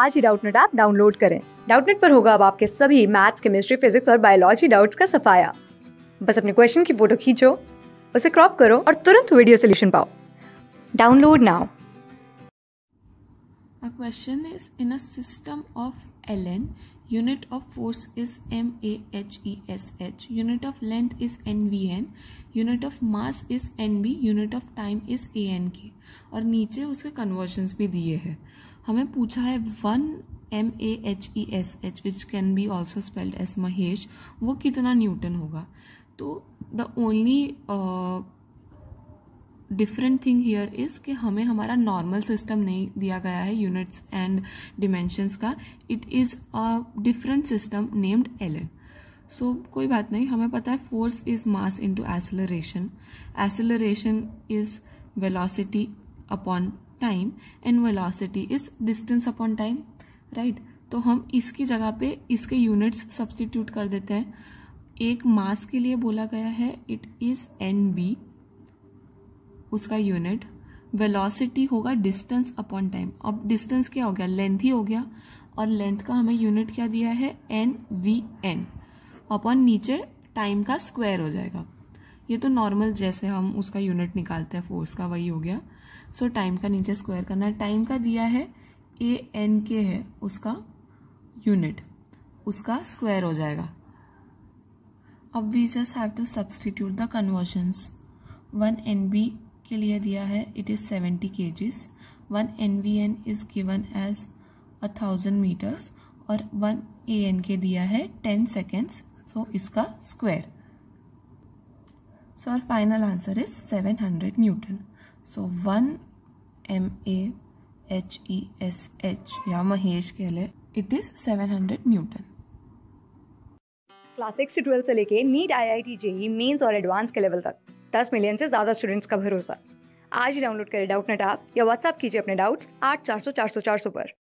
आज ही Doubtnut app download करें डाउटनेट पर होगा अब आपके सभी मैथ्स केमिस्ट्री फिजिक्स और बायोलॉजी डाउट्स का सफाया बस अपने क्वेश्चन की फोटो खींचो उसे क्रॉप करो और तुरंत वीडियो सोल्यूशन पाओ download now A question is in a system of ln unit of force is m a h e s h unit of length is n v n unit of mass is n b unit of time is a n k और नीचे उसके conversions भी दिए हैं हमें पूछा है one M A H E S H which can be also spelled as Mahesh वो कितना न्यूटन होगा तो the only different thing here is कि हमें हमारा नॉर्मल सिस्टम नहीं दिया गया है यूनिट्स एंड डिमेंशंस का it is a different system named N so कोई बात नहीं हमें पता है force is mass into acceleration acceleration is velocity upon time and velocity is distance upon time right तो हम इसकी जगह पे इसके यूनिट्स सब्सटीट्यूट कर देते हैं एक मास के लिए बोला गया है इट इज एन बी उसका यूनिट वेलोसिटी होगा डिस्टेंस अपॉन टाइम अब डिस्टेंस क्या हो गया लेंथ ही हो गया और लेंथ का हमें यूनिट क्या दिया है एन वी एन अपॉन नीचे टाइम का स्क्वायर हो जाएगा ये तो नॉर्मल जैसे हम उसका यूनिट निकालते हैं फोर्स का वही हो गया सो so, टाइम का नीचे स्क्वायर करना है टाइम का दिया है ए एन के है उसका यूनिट उसका स्क्वायर हो जाएगा अब we just have to substitute the conversions one N B के लिए दिया है it is seventy K Gs one N V N is given as a thousand metres और वन ए एन के दिया है टेन सेकेंड्स सो इसका square So our final answer is 700 Newton. So 1 M A H E S H या महेश कह ले it is 700 Newton. Class six से twelfth से लेके NEET I I T mains और एडवांस के लेवल तक 10 मिलियन से ज़्यादा स्टूडेंट्स का भरोसा आज ही डाउनलोड करें डाउट नेट ऐप या व्हाट्सअप कीजिए अपने डाउट्स आठ चार सौ चार सौ चार सौ पर